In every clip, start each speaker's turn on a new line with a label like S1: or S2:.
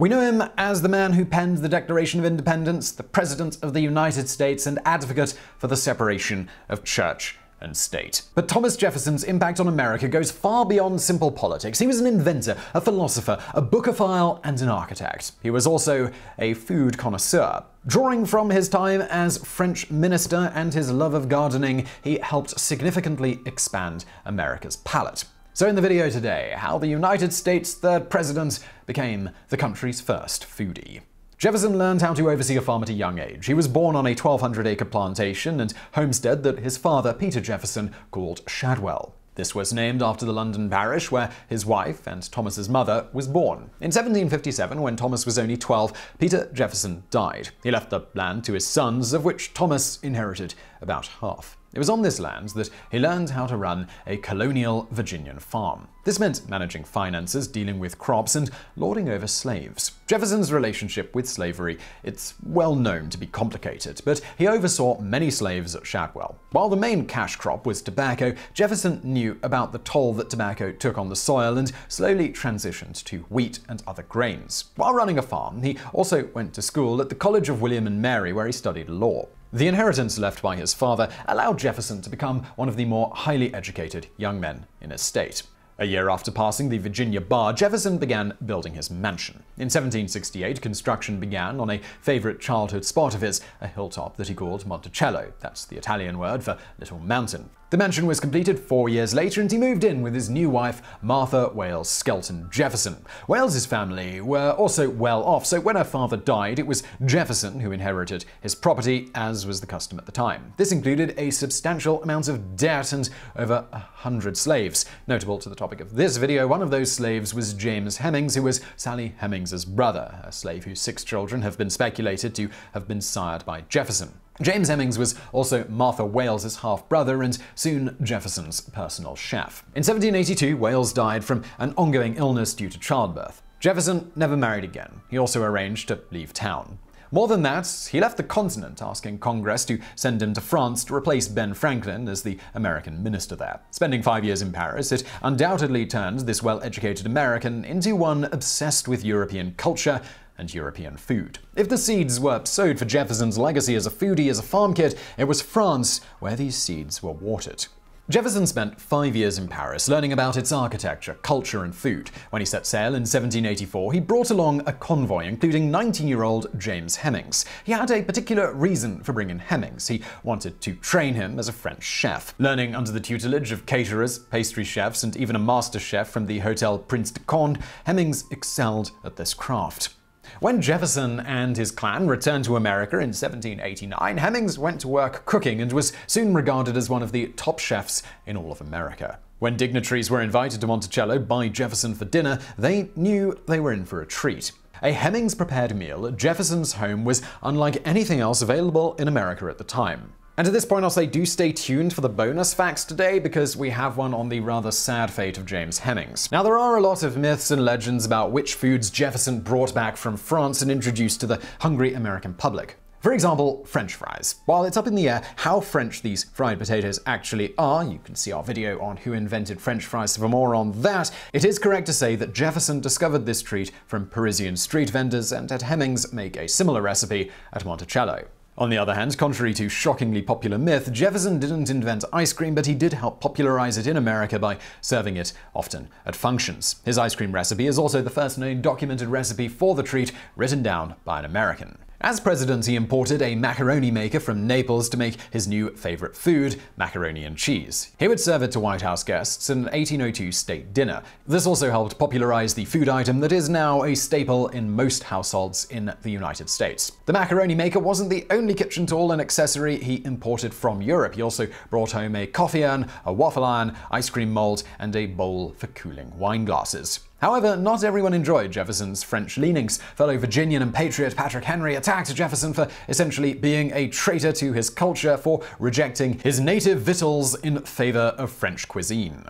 S1: We know him as the man who penned the Declaration of Independence, the President of the United States, and advocate for the separation of church and state. But Thomas Jefferson's impact on America goes far beyond simple politics. He was an inventor, a philosopher, a bookophile, and an architect. He was also a food connoisseur. Drawing from his time as French minister and his love of gardening, he helped significantly expand America's palate. So in the video today, how the United States' third president became the country's first foodie. Jefferson learned how to oversee a farm at a young age. He was born on a 1,200-acre plantation and homestead that his father, Peter Jefferson, called Shadwell. This was named after the London parish where his wife and Thomas's mother was born. In 1757, when Thomas was only 12, Peter Jefferson died. He left the land to his sons, of which Thomas inherited about half. It was on this land that he learned how to run a colonial Virginian farm. This meant managing finances, dealing with crops, and lording over slaves. Jefferson's relationship with slavery, it's well known to be complicated, but he oversaw many slaves at Shadwell. While the main cash crop was tobacco, Jefferson knew about the toll that tobacco took on the soil and slowly transitioned to wheat and other grains. While running a farm, he also went to school at the College of William and Mary where he studied law. The inheritance left by his father allowed Jefferson to become one of the more highly educated young men in his state. A year after passing the Virginia bar, Jefferson began building his mansion. In 1768, construction began on a favorite childhood spot of his, a hilltop that he called Monticello. That's the Italian word for little mountain. The mansion was completed four years later, and he moved in with his new wife, Martha Wales Skelton Jefferson. Wales's family were also well off, so when her father died, it was Jefferson who inherited his property, as was the custom at the time. This included a substantial amount of debt and over a hundred slaves. Notable to the topic of this video, one of those slaves was James Hemmings, who was Sally Hemmings's brother, a slave whose six children have been speculated to have been sired by Jefferson. James Hemings was also Martha Wales's half-brother and soon Jefferson's personal chef. In 1782, Wales died from an ongoing illness due to childbirth. Jefferson never married again. He also arranged to leave town. More than that, he left the continent asking Congress to send him to France to replace Ben Franklin as the American minister there. Spending five years in Paris, it undoubtedly turned this well educated American into one obsessed with European culture and European food. If the seeds were sowed for Jefferson's legacy as a foodie, as a farm kid, it was France where these seeds were watered. Jefferson spent five years in Paris learning about its architecture, culture, and food. When he set sail in 1784, he brought along a convoy including 19 year old James Hemmings. He had a particular reason for bringing Hemmings. He wanted to train him as a French chef. Learning under the tutelage of caterers, pastry chefs, and even a master chef from the Hotel Prince de Conde, Hemmings excelled at this craft. When Jefferson and his clan returned to America in 1789, Hemings went to work cooking and was soon regarded as one of the top chefs in all of America. When dignitaries were invited to Monticello by Jefferson for dinner, they knew they were in for a treat. A Hemings prepared meal at Jefferson's home was unlike anything else available in America at the time. And at this point, I'll say do stay tuned for the bonus facts today, because we have one on the rather sad fate of James Hemings. Now, there are a lot of myths and legends about which foods Jefferson brought back from France and introduced to the hungry American public. For example, French fries. While it's up in the air how French these fried potatoes actually are, you can see our video on who invented French fries for more on that, it is correct to say that Jefferson discovered this treat from Parisian street vendors and that Hemmings make a similar recipe at Monticello. On the other hand, contrary to shockingly popular myth, Jefferson didn't invent ice cream, but he did help popularize it in America by serving it often at functions. His ice cream recipe is also the first known documented recipe for the treat written down by an American. As president, he imported a macaroni maker from Naples to make his new favorite food, macaroni and cheese. He would serve it to White House guests at an 1802 state dinner. This also helped popularize the food item that is now a staple in most households in the United States. The macaroni maker wasn't the only kitchen tool and accessory he imported from Europe. He also brought home a coffee urn, a waffle iron, ice cream mold, and a bowl for cooling wine glasses. However, not everyone enjoyed Jefferson's French leanings. Fellow Virginian and patriot Patrick Henry attacked Jefferson for essentially being a traitor to his culture for rejecting his native victuals in favor of French cuisine.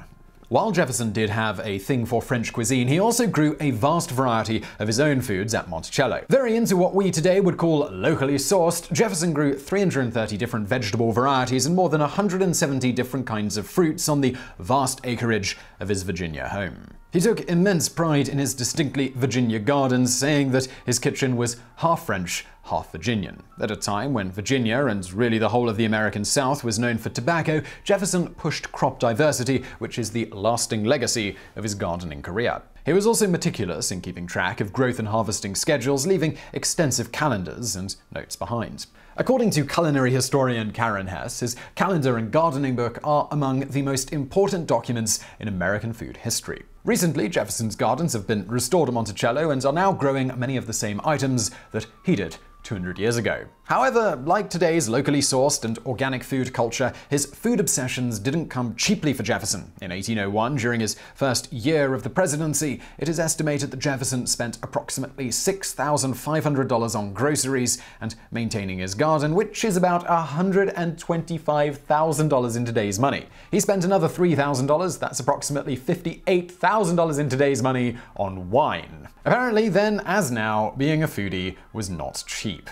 S1: While Jefferson did have a thing for French cuisine, he also grew a vast variety of his own foods at Monticello. Very into what we today would call locally sourced, Jefferson grew 330 different vegetable varieties and more than 170 different kinds of fruits on the vast acreage of his Virginia home. He took immense pride in his distinctly Virginia gardens, saying that his kitchen was half French, half Virginian. At a time when Virginia, and really the whole of the American South, was known for tobacco, Jefferson pushed crop diversity, which is the lasting legacy of his gardening career. He was also meticulous in keeping track of growth and harvesting schedules, leaving extensive calendars and notes behind. According to culinary historian Karen Hess, his calendar and gardening book are among the most important documents in American food history. Recently, Jefferson's gardens have been restored to Monticello and are now growing many of the same items that he did 200 years ago. However, like today's locally sourced and organic food culture, his food obsessions didn't come cheaply for Jefferson. In 1801, during his first year of the presidency, it is estimated that Jefferson spent approximately $6,500 on groceries and maintaining his garden, which is about $125,000 in today's money. He spent another $3,000, that's approximately $58,000 in today's money, on wine. Apparently, then as now, being a foodie was not cheap keep.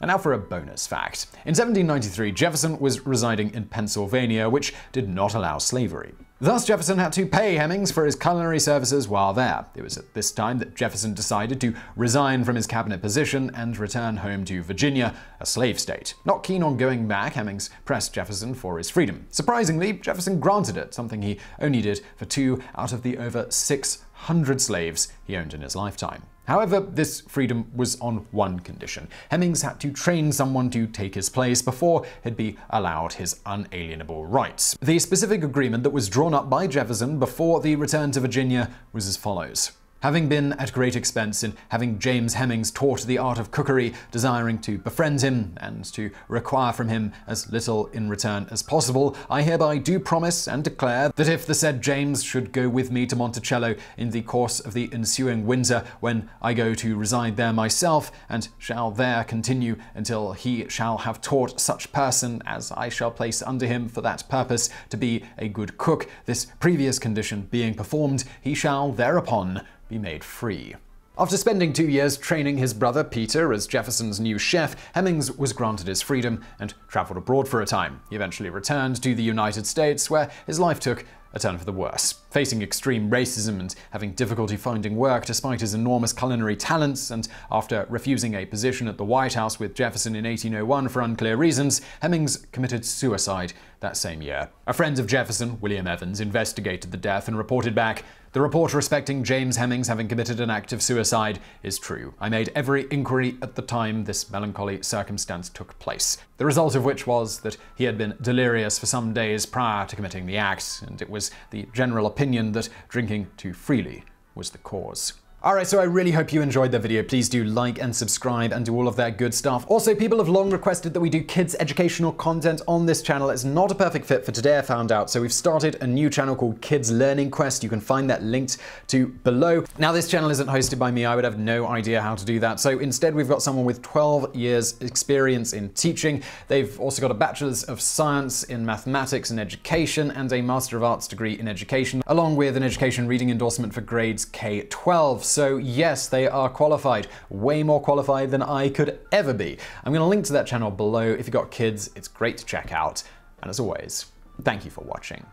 S1: And now for a bonus fact. In 1793, Jefferson was residing in Pennsylvania, which did not allow slavery. Thus, Jefferson had to pay Hemings for his culinary services while there. It was at this time that Jefferson decided to resign from his cabinet position and return home to Virginia, a slave state. Not keen on going back, Hemings pressed Jefferson for his freedom. Surprisingly, Jefferson granted it, something he only did for two out of the over 600 slaves he owned in his lifetime. However, this freedom was on one condition. Hemmings had to train someone to take his place before he'd be allowed his unalienable rights. The specific agreement that was drawn up by Jefferson before the return to Virginia was as follows. Having been at great expense in having James Hemmings taught the art of cookery, desiring to befriend him and to require from him as little in return as possible, I hereby do promise and declare that if the said James should go with me to Monticello in the course of the ensuing winter, when I go to reside there myself, and shall there continue until he shall have taught such person as I shall place under him for that purpose to be a good cook, this previous condition being performed, he shall thereupon be made free. After spending two years training his brother Peter as Jefferson's new chef, Hemings was granted his freedom and traveled abroad for a time. He eventually returned to the United States, where his life took a turn for the worse. Facing extreme racism and having difficulty finding work despite his enormous culinary talents, and after refusing a position at the White House with Jefferson in 1801 for unclear reasons, Hemings committed suicide that same year. A friend of Jefferson, William Evans, investigated the death and reported back the report respecting James Hemmings having committed an act of suicide is true. I made every inquiry at the time this melancholy circumstance took place, the result of which was that he had been delirious for some days prior to committing the act, and it was the general opinion that drinking too freely was the cause. Alright, so I really hope you enjoyed the video. Please do like and subscribe and do all of that good stuff. Also, people have long requested that we do kids' educational content on this channel. It's not a perfect fit for today, I found out, so we've started a new channel called Kids Learning Quest. You can find that linked to below. Now, this channel isn't hosted by me. I would have no idea how to do that. So instead, we've got someone with 12 years experience in teaching. They've also got a Bachelor's of Science in Mathematics and Education and a Master of Arts degree in Education, along with an Education Reading endorsement for grades K-12. So yes, they are qualified, way more qualified than I could ever be. I'm going to link to that channel below. If you've got kids, it's great to check out. And as always, thank you for watching.